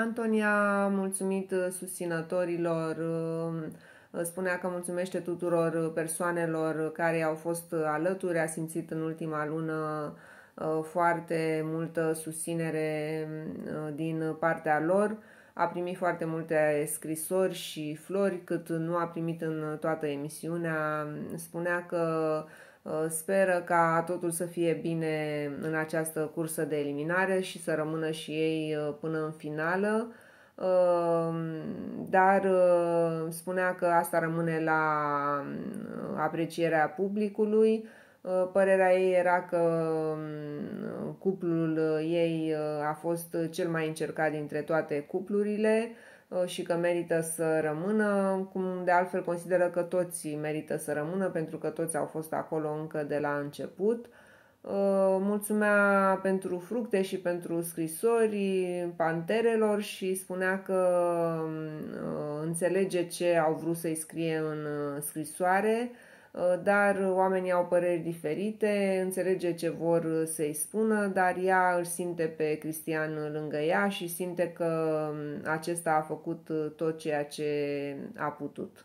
Antonia a mulțumit uh, susținătorilor, uh, spunea că mulțumește tuturor uh, persoanelor care au fost alături, a simțit în ultima lună foarte multă susținere din partea lor. A primit foarte multe scrisori și flori, cât nu a primit în toată emisiunea. Spunea că Uh, speră ca totul să fie bine în această cursă de eliminare și să rămână și ei uh, până în finală, uh, dar spunea că asta rămâne la aprecierea publicului Uh, părerea ei era că um, cuplul uh, ei uh, a fost cel mai încercat dintre toate cuplurile și că merită să rămână, cum de altfel consideră că toți merită să rămână pentru că toți au fost acolo încă de la început. Mulțumea pentru fructe și pentru scrisori panterelor și spunea că um, înțelege ce au vrut să-i scrie în scrisoare, Uh, dar oamenii au păreri diferite, înțelege ce vor uh, să-i spună, dar ea îl simte pe Cristian lângă ea și simte că um, acesta a făcut uh, tot ceea ce a putut.